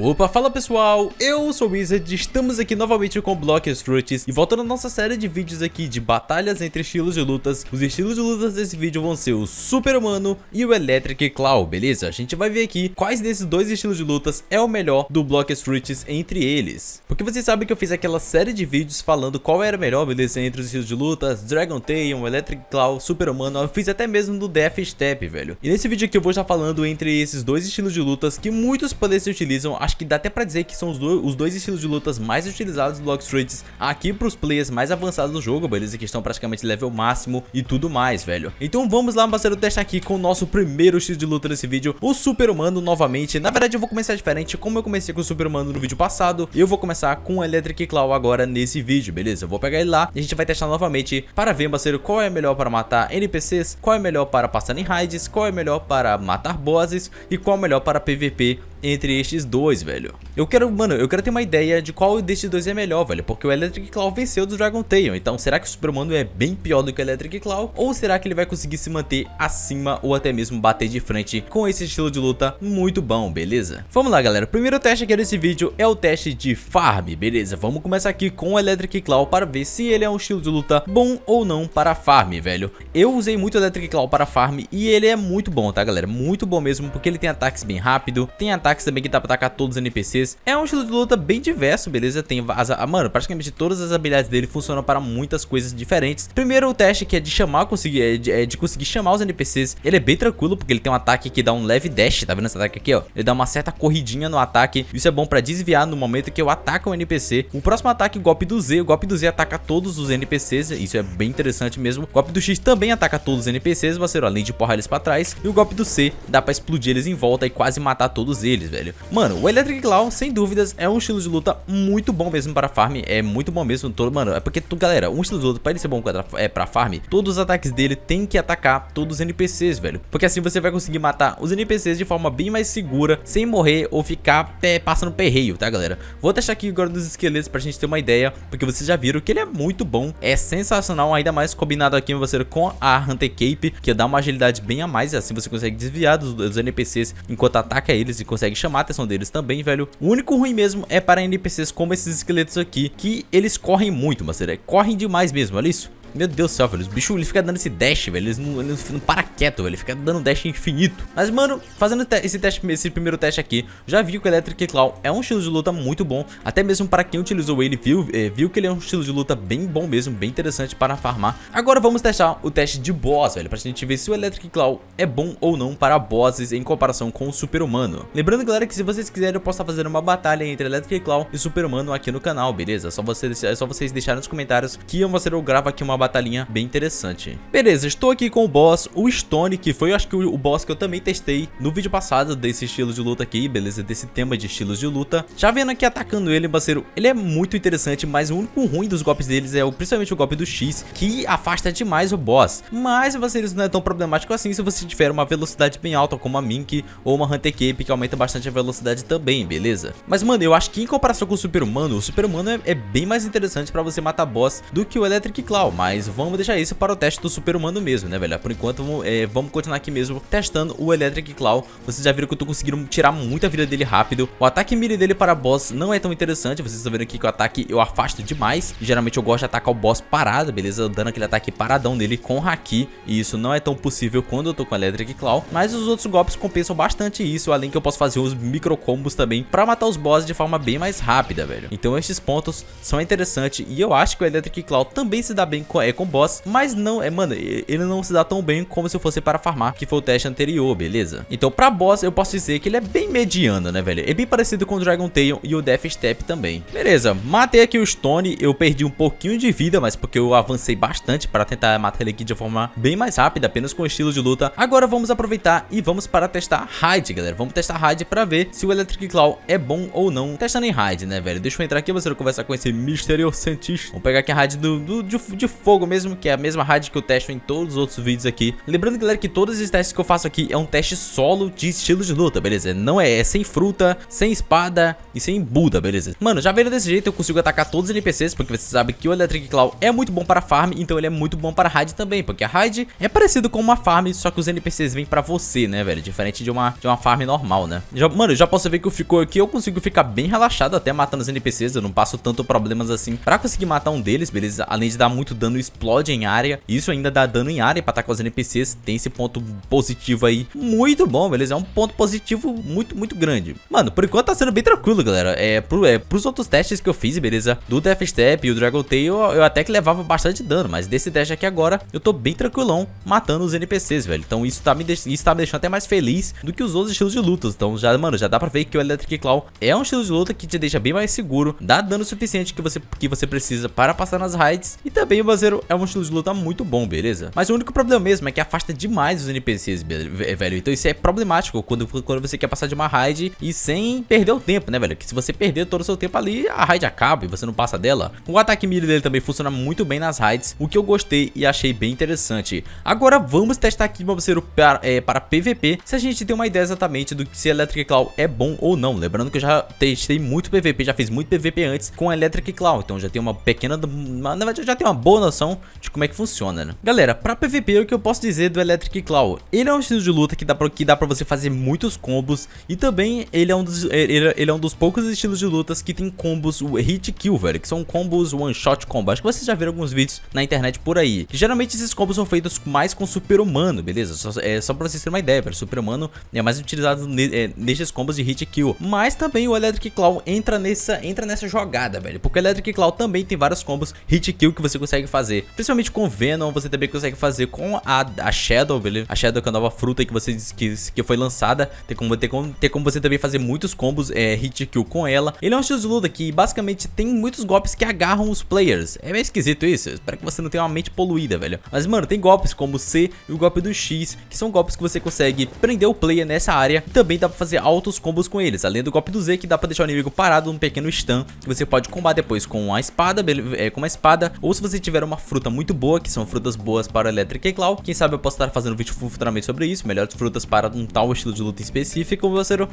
Opa, fala pessoal, eu sou o Wizard, estamos aqui novamente com Blockers Block Struts e voltando à nossa série de vídeos aqui de batalhas entre estilos de lutas, os estilos de lutas desse vídeo vão ser o Super Humano e o Electric Claw, beleza? A gente vai ver aqui quais desses dois estilos de lutas é o melhor do Block Struts entre eles, porque vocês sabem que eu fiz aquela série de vídeos falando qual era melhor, beleza, entre os estilos de lutas, Dragon Tail, Electric Claw, Super Humano, eu fiz até mesmo do Death Step, velho. E nesse vídeo aqui eu vou estar falando entre esses dois estilos de lutas que muitos players utilizam, acho que dá até pra dizer que são os, do, os dois estilos de lutas mais utilizados do Lock Streets aqui pros players mais avançados do jogo, beleza? Que estão praticamente level máximo e tudo mais, velho. Então vamos lá, parceiro, testar aqui com o nosso primeiro estilo de luta nesse vídeo, o Super Humano novamente. Na verdade, eu vou começar diferente, como eu comecei com o Super Humano no vídeo passado, eu vou começar com o Electric Claw agora nesse vídeo, beleza? Eu vou pegar ele lá e a gente vai testar novamente para ver, parceiro, qual é melhor para matar NPCs, qual é melhor para passar em raids, qual é melhor para matar bosses e qual é melhor para PVP entre estes dois, velho. Eu quero, mano, eu quero ter uma ideia de qual desses dois é melhor, velho. Porque o Electric Claw venceu do Dragon Tail. Então, será que o Superman é bem pior do que o Electric Claw? Ou será que ele vai conseguir se manter acima ou até mesmo bater de frente com esse estilo de luta muito bom, beleza? Vamos lá, galera. O primeiro teste aqui desse vídeo é o teste de farm, beleza? Vamos começar aqui com o Electric Claw para ver se ele é um estilo de luta bom ou não para farm, velho. Eu usei muito o Electric Claw para farm e ele é muito bom, tá, galera? Muito bom mesmo, porque ele tem ataques bem rápido, tem ataques também que dá para atacar todos os NPCs deles. É um estilo de luta bem diverso, beleza? Tem as, mano, praticamente todas as habilidades dele funcionam para muitas coisas diferentes. Primeiro o teste que é de chamar, conseguir, é de, é de, conseguir chamar os NPCs. Ele é bem tranquilo porque ele tem um ataque que dá um leve dash, tá vendo esse ataque aqui, ó? Ele dá uma certa corridinha no ataque. Isso é bom para desviar no momento que eu ataco o um NPC. O próximo ataque, o golpe do Z, o golpe do Z ataca todos os NPCs, isso é bem interessante mesmo. O golpe do X também ataca todos os NPCs, você, além de porrar eles para trás. E o golpe do C dá para explodir eles em volta e quase matar todos eles, velho. Mano, o Electric Claw sem dúvidas, é um estilo de luta muito bom mesmo para farm. É muito bom mesmo. Todo, mano, é porque, tu, galera, um estilo de luta, para ele ser bom pra, é, pra farm, todos os ataques dele tem que atacar todos os NPCs, velho. Porque assim você vai conseguir matar os NPCs de forma bem mais segura, sem morrer ou ficar é, passando perreio, tá, galera? Vou deixar aqui agora nos esqueletos pra gente ter uma ideia, porque vocês já viram que ele é muito bom, é sensacional, ainda mais combinado aqui, você com a Hunter Cape, que dá uma agilidade bem a mais, e assim você consegue desviar dos, dos NPCs enquanto ataca eles e consegue chamar a atenção deles também, velho. O único ruim mesmo é para NPCs como esses esqueletos aqui, que eles correm muito, mas é, correm demais mesmo, olha é isso. Meu Deus do céu, velho. Os bichos, eles ficam dando esse dash, velho. Eles não, eles não para quieto, velho. Ele fica dando dash infinito. Mas, mano, fazendo te esse, teste, esse primeiro teste aqui, já vi que o Electric Claw é um estilo de luta muito bom. Até mesmo para quem utilizou ele, viu, eh, viu que ele é um estilo de luta bem bom mesmo, bem interessante para farmar. Agora vamos testar o teste de boss, velho. Pra gente ver se o Electric Claw é bom ou não para bosses em comparação com o Super Humano. Lembrando, galera, que se vocês quiserem, eu posso fazer uma batalha entre Electric Claw e Super Humano aqui no canal, beleza? Só vocês, é só vocês deixarem nos comentários que eu, vou, eu gravo aqui uma uma batalhinha bem interessante. Beleza, estou aqui com o boss, o Stone, que foi acho que o boss que eu também testei no vídeo passado desse estilo de luta aqui, beleza? Desse tema de estilos de luta. Já vendo aqui atacando ele, parceiro, ele é muito interessante, mas o único ruim dos golpes deles é o, principalmente o golpe do X, que afasta demais o boss. Mas, parceiro, isso não é tão problemático assim se você tiver uma velocidade bem alta como a Mink ou uma Hunter Cape, que aumenta bastante a velocidade também, beleza? Mas, mano, eu acho que em comparação com o Super Humano, o Super Humano é, é bem mais interessante pra você matar boss do que o Electric Claw, mas mas vamos deixar isso para o teste do super humano mesmo, né, velho? Por enquanto, vamos, é, vamos continuar aqui mesmo testando o Electric Claw. Vocês já viram que eu tô conseguindo tirar muita vida dele rápido. O ataque melee dele para boss não é tão interessante. Vocês estão vendo aqui que o ataque eu afasto demais. Geralmente eu gosto de atacar o boss parado, beleza? Dando aquele ataque paradão nele com Haki. E isso não é tão possível quando eu tô com Electric Claw. Mas os outros golpes compensam bastante isso. Além que eu posso fazer uns micro combos também pra matar os bosses de forma bem mais rápida, velho. Então esses pontos são interessantes. E eu acho que o Electric Claw também se dá bem com com, é com boss, mas não, é, mano, ele não se dá tão bem como se fosse para farmar, que foi o teste anterior, beleza? Então pra boss eu posso dizer que ele é bem mediano, né, velho? É bem parecido com o Dragon Tail e o Death Step também. Beleza, matei aqui o Stone, eu perdi um pouquinho de vida, mas porque eu avancei bastante para tentar matar ele aqui de forma bem mais rápida, apenas com estilo de luta. Agora vamos aproveitar e vamos para testar Raid, galera. Vamos testar Raid para ver se o Electric Claw é bom ou não. Testando em Raid, né, velho? Deixa eu entrar aqui, você vai conversar com esse misterioso cientista. Vamos pegar aqui a Raid do, do, de, de Fogo mesmo, que é a mesma raid que eu testo em todos os outros vídeos aqui. Lembrando, galera, que todos os testes que eu faço aqui é um teste solo de estilo de luta, beleza? Não é, é sem fruta, sem espada e sem buda, beleza? Mano, já vendo desse jeito eu consigo atacar todos os NPCs, porque você sabe que o Electric Claw é muito bom para farm, então ele é muito bom para raid também, porque a raid é parecido com uma farm, só que os NPCs vêm pra você, né, velho? Diferente de uma, de uma farm normal, né? Já, mano, já posso ver que eu ficou aqui, eu consigo ficar bem relaxado até matando os NPCs, eu não passo tanto problemas assim pra conseguir matar um deles, beleza? Além de dar muito dano explode em área. Isso ainda dá dano em área para atacar tá os NPCs. Tem esse ponto positivo aí. Muito bom, beleza? É um ponto positivo muito, muito grande. Mano, por enquanto tá sendo bem tranquilo, galera. É, pro, é pros outros testes que eu fiz, beleza? Do Death Step e o Dragon Tail, eu, eu até que levava bastante dano. Mas desse teste aqui agora, eu tô bem tranquilão matando os NPCs, velho. Então isso tá me, isso tá me deixando até mais feliz do que os outros estilos de lutas. Então já, mano, já dá pra ver que o Electric Claw é um estilo de luta que te deixa bem mais seguro. Dá dano suficiente que você, que você precisa para passar nas raids. E também você Zero é um estilo de luta muito bom, beleza? Mas o único problema mesmo é que afasta demais os NPCs, velho. Então isso é problemático quando, quando você quer passar de uma raid e sem perder o tempo, né, velho? Que se você perder todo o seu tempo ali, a raid acaba e você não passa dela. O ataque melee dele também funciona muito bem nas raids, o que eu gostei e achei bem interessante. Agora vamos testar aqui Mob Zero para, é, para PVP, se a gente tem uma ideia exatamente do que se Electric Claw é bom ou não. Lembrando que eu já testei muito PVP, já fiz muito PVP antes com Electric Claw, então já tem uma pequena... na verdade, já tem uma boa noção noção de como é que funciona, né? Galera, pra PVP, o que eu posso dizer do Electric Claw? Ele é um estilo de luta que dá pra, que dá pra você fazer muitos combos e também ele é, um dos, ele, ele é um dos poucos estilos de lutas que tem combos hit kill, velho, que são combos one-shot combo. Acho que vocês já viram alguns vídeos na internet por aí. Que, geralmente esses combos são feitos mais com super-humano, beleza? Só, é, só pra vocês terem uma ideia, velho, super-humano é mais utilizado é, nesses combos de hit kill. Mas também o Electric Claw entra nessa, entra nessa jogada, velho, porque o Electric Claw também tem vários combos hit kill que você consegue fazer fazer. Principalmente com Venom, você também consegue fazer com a, a Shadow, beleza? A Shadow que é a nova fruta que você que, que foi lançada. Tem como, tem, como, tem como você também fazer muitos combos é, hit kill com ela. Ele é um luta que basicamente tem muitos golpes que agarram os players. É meio esquisito isso. espero que você não tenha uma mente poluída, velho. Mas, mano, tem golpes como o C e o golpe do X, que são golpes que você consegue prender o player nessa área. Também dá pra fazer altos combos com eles. Além do golpe do Z, que dá pra deixar o inimigo parado num pequeno stun, que você pode combater depois com a espada, é, com uma espada, ou se você tiver uma uma fruta muito boa, que são frutas boas para Electric e Claw. Quem sabe eu posso estar fazendo um vídeo futuramente sobre isso, melhores frutas para um tal estilo de luta específico,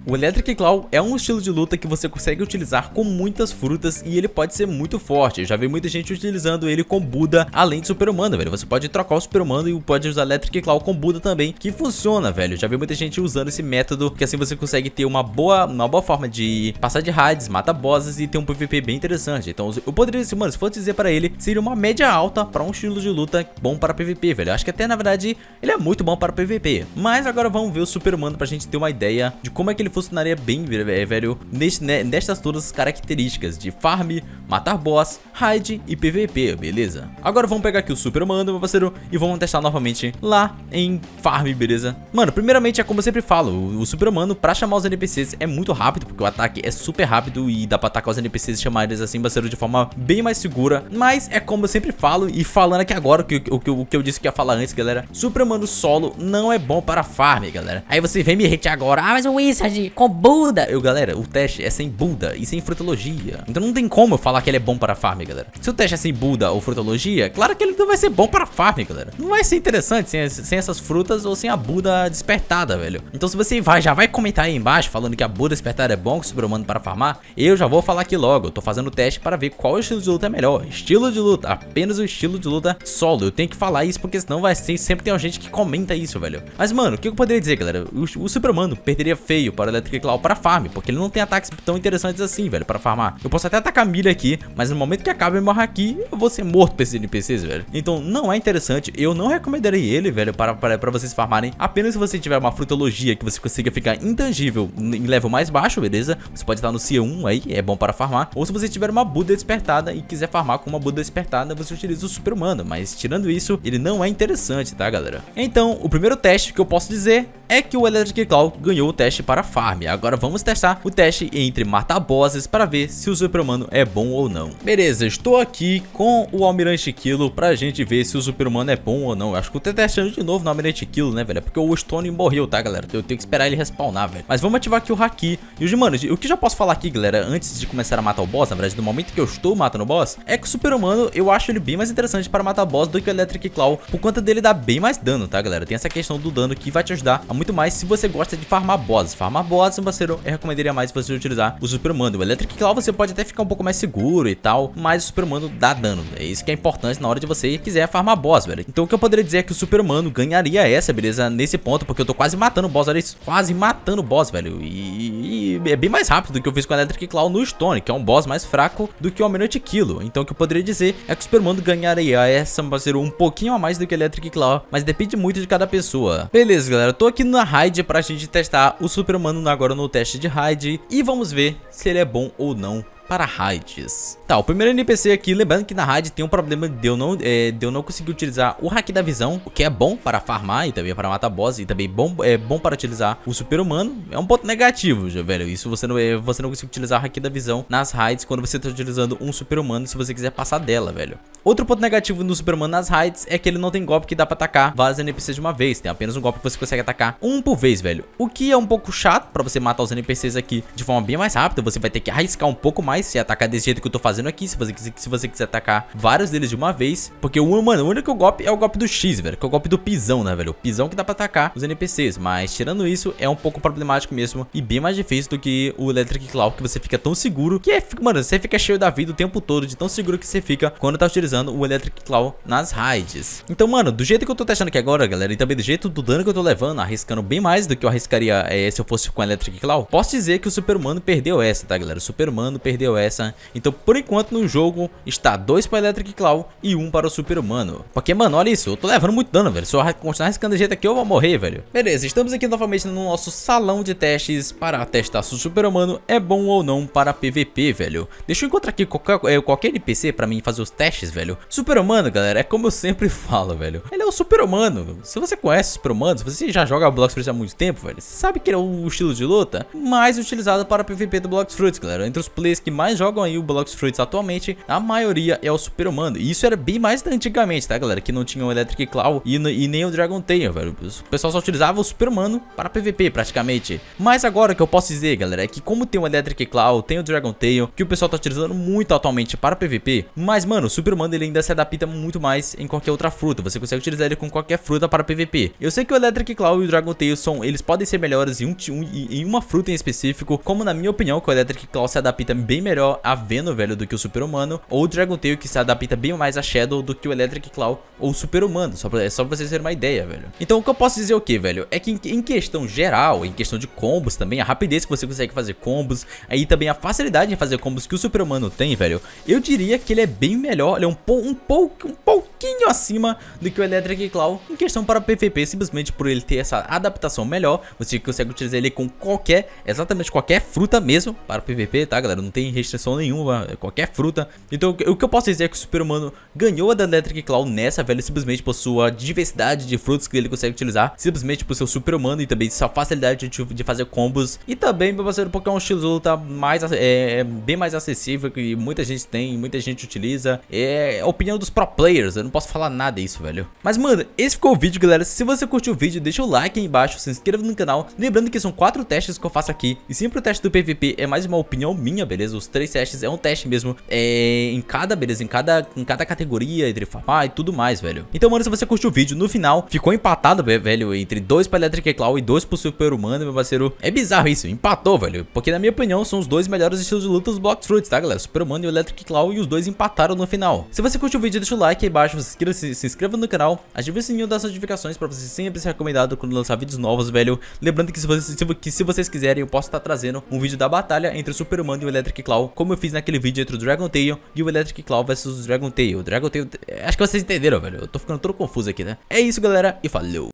O Electric Claw é um estilo de luta que você consegue utilizar com muitas frutas e ele pode ser muito forte. Eu já vi muita gente utilizando ele com Buda, além de Super-Humano, velho. Você pode trocar o Super-Humano e pode usar Electric Claw com Buda também, que funciona, velho. Já vi muita gente usando esse método, que assim você consegue ter uma boa, uma boa forma de passar de raids, mata bosses e ter um PVP bem interessante. Então eu poderia, mano, se fosse dizer para ele, seria uma média alta alta para um estilo de luta bom para PVP, velho. acho que até, na verdade, ele é muito bom para PVP. Mas agora vamos ver o Super Humano pra gente ter uma ideia de como é que ele funcionaria bem, velho, né, nestas todas as características de farm, matar boss, raid e PVP, beleza? Agora vamos pegar aqui o Super Humano, meu parceiro, e vamos testar novamente lá em farm, beleza? Mano, primeiramente é como eu sempre falo, o Super Humano pra chamar os NPCs é muito rápido, porque o ataque é super rápido e dá pra atacar os NPCs e chamar eles assim, parceiro, de forma bem mais segura. Mas é como eu sempre falo, e falando aqui agora o que, o, que, o que eu disse que ia falar antes, galera. Supremando solo não é bom para farm, galera. Aí você vem me hatear agora. Ah, mas o Wizard com Buda. Eu, galera, o teste é sem Buda e sem frutologia. Então não tem como eu falar que ele é bom para farm, galera. Se o teste é sem Buda ou frutologia, claro que ele não vai ser bom para farm, galera. Não vai ser interessante sem, sem essas frutas ou sem a Buda despertada, velho. Então se você vai, já vai comentar aí embaixo falando que a Buda despertada é bom, que supremando para farmar, eu já vou falar aqui logo. Eu tô fazendo o teste para ver qual estilo de luta é melhor. Estilo de luta, apenas o estilo de luta solo. Eu tenho que falar isso porque senão vai ser, sempre tem gente que comenta isso, velho. Mas, mano, o que eu poderia dizer, galera? O, o Supermano perderia feio para o Electric Claw para farm, porque ele não tem ataques tão interessantes assim, velho, para farmar. Eu posso até atacar milha aqui, mas no momento que acaba e morrer aqui, eu vou ser morto por esses NPCs, velho. Então, não é interessante. Eu não recomendarei ele, velho, para, para, para vocês farmarem. Apenas se você tiver uma frutologia que você consiga ficar intangível em level mais baixo, beleza? Você pode estar no C1 aí, é bom para farmar. Ou se você tiver uma Buda despertada e quiser farmar com uma Buda despertada, você utiliza poderes do super-humano, mas tirando isso, ele não é interessante, tá galera? Então, o primeiro teste que eu posso dizer é que o Electric Claw ganhou o teste para farm. Agora vamos testar o teste entre matar bosses para ver se o super-humano é bom ou não. Beleza, estou aqui com o Almirante Kilo a gente ver se o super-humano é bom ou não. Eu acho que eu estou testando de novo no Almirante Kilo, né, velho? É porque o Stone morreu, tá, galera? Eu tenho que esperar ele respawnar, velho. Mas vamos ativar aqui o Haki. E, os mano, o que já posso falar aqui, galera, antes de começar a matar o boss, na verdade, no momento que eu estou matando o boss, é que o super-humano, eu acho ele bem mais interessante para matar boss do que o Electric Claw, por conta dele dar bem mais dano, tá, galera? Tem essa questão do dano que vai te ajudar a muito mais se você gosta de farmar bosses. Farmar bosses, parceiro, eu recomendaria mais você utilizar o Super Mando. O Electric Claw você pode até ficar um pouco mais seguro e tal, mas o Super Mando dá dano. É isso que é importante na hora de você quiser farmar boss, velho. Então o que eu poderia dizer é que o Super Mando ganharia essa, beleza? Nesse ponto, porque eu tô quase matando o boss, olha isso. Quase matando o boss, velho. E, e, é bem mais rápido do que eu fiz com o Electric Claw no Stone, que é um boss mais fraco do que o Almirante Kilo. Então o que eu poderia dizer é que o Super Mando ganharia essa, parceiro, um pouquinho a mais do que o Electric Claw, mas depende muito de cada pessoa. Beleza, galera, eu tô aqui na Raid pra gente testar o super agora no teste de Raid e vamos ver se ele é bom ou não para raids. Tá, o primeiro NPC aqui, lembrando que na raid tem um problema de eu não, é, de eu não conseguir utilizar o hack da visão, o que é bom para farmar e também para matar boss e também bom, é bom para utilizar o super humano. É um ponto negativo, velho. Isso você não, é, você não consegue utilizar o hack da visão nas raids quando você está utilizando um super humano se você quiser passar dela, velho. Outro ponto negativo no super humano nas raids é que ele não tem golpe que dá para atacar vários NPCs de uma vez. Tem apenas um golpe que você consegue atacar um por vez, velho. O que é um pouco chato para você matar os NPCs aqui de forma bem mais rápida. Você vai ter que arriscar um pouco mais mais se atacar desse jeito que eu tô fazendo aqui, se você, se você quiser atacar vários deles de uma vez, porque o, mano, o único golpe é o golpe do X, velho, que é o golpe do pisão, né, velho, o pisão que dá pra atacar os NPCs, mas tirando isso, é um pouco problemático mesmo e bem mais difícil do que o Electric Claw, que você fica tão seguro, que é, mano, você fica cheio da vida o tempo todo, de tão seguro que você fica quando tá utilizando o Electric Claw nas raids. Então, mano, do jeito que eu tô testando aqui agora, galera, e também do jeito do dano que eu tô levando, arriscando bem mais do que eu arriscaria é, se eu fosse com o Electric Claw, posso dizer que o Super perdeu essa, tá, galera? O Super perdeu deu essa. Então, por enquanto, no jogo, está 2 para Electric Claw e 1 um para o Super Humano. Porque, mano, olha isso. Eu tô levando muito dano, velho. Se eu continuar arriscando jeito aqui, eu vou morrer, velho. Beleza, estamos aqui novamente no nosso salão de testes para testar se o Super Humano é bom ou não para PVP, velho. Deixa eu encontrar aqui qualquer, é, qualquer NPC para mim fazer os testes, velho. Super Humano, galera, é como eu sempre falo, velho. Ele é o Super Humano. Se você conhece Super Humano, se você já joga Blocks Fruits há muito tempo, velho, você sabe que ele é o estilo de luta mais utilizado para PVP do Blocks Fruits, galera. Entre os players que mais jogam aí o Blox Fruits atualmente, a maioria é o Super Humano. E isso era bem mais antigamente, tá, galera? Que não tinha o Electric Claw e, e nem o Dragon Tail, velho. O pessoal só utilizava o Super Humano para PVP, praticamente. Mas agora o que eu posso dizer, galera, é que como tem o Electric Claw, tem o Dragon Tail, que o pessoal tá utilizando muito atualmente para PVP, mas, mano, o Super Humano ele ainda se adapta muito mais em qualquer outra fruta. Você consegue utilizar ele com qualquer fruta para PVP. Eu sei que o Electric Claw e o Dragon Tail são, eles podem ser melhores em, um, um, em uma fruta em específico, como na minha opinião, que o Electric Claw se adapta bem melhor a Venom, velho, do que o Super-Humano, ou o Dragon Tail, que se adapta bem mais a Shadow do que o Electric Claw ou o Super-Humano, só pra, é só pra vocês terem uma ideia, velho. Então o que eu posso dizer é o que, velho? É que em, em, questão geral, em questão de combos também, a rapidez que você consegue fazer combos, aí também a facilidade em fazer combos que o Super-Humano tem, velho, eu diria que ele é bem melhor, ele é um, po, um, pouco, um pouquinho acima do que o Electric Claw em questão para PVP, simplesmente por ele ter essa adaptação melhor, você consegue utilizar ele com qualquer, exatamente qualquer fruta mesmo para PVP, tá galera? Não tem restrição nenhuma, qualquer fruta. Então o que eu posso dizer é que o super humano ganhou a da Electric Claw nessa, velho, simplesmente por sua diversidade de frutos que ele consegue utilizar, simplesmente por seu super humano e também sua facilidade de, de fazer combos. E também, meu parceiro, porque é um estilo de luta mais, é, é, bem mais acessível que muita gente tem, muita gente utiliza. É a opinião dos pro players, eu não posso falar nada disso, velho. Mas, mano, esse ficou o vídeo, galera. Se você curtiu o vídeo, deixa o like aí embaixo, se inscreva no canal. Lembrando que são quatro testes que eu faço aqui e sempre o teste do PVP é mais uma opinião minha, beleza? os três testes, é um teste mesmo é, em cada, beleza, em cada, em cada categoria, entre farmar e tudo mais, velho. Então, mano, se você curtiu o vídeo, no final ficou empatado, velho, entre dois pra Electric Claw e dois pro Super Humano, meu parceiro. É bizarro isso, empatou, velho, porque na minha opinião são os dois melhores estilos de luta dos Block Fruits, tá, galera? Super Humano e Electric Claw e os dois empataram no final. Se você curtiu o vídeo, deixa o like aí embaixo, se inscreva, se, se inscreva no canal, ative o sininho das notificações pra você sempre ser recomendado quando lançar vídeos novos, velho. Lembrando que se, vocês, que se vocês quiserem, eu posso estar tá trazendo um vídeo da batalha entre o Super Humano e o Electric Claw Claw, como eu fiz naquele vídeo entre o Dragon Tail e o Electric Claw versus o Dragon Tail. Dragon Tail, é, acho que vocês entenderam, velho. Eu tô ficando todo confuso aqui, né? É isso, galera, e falou!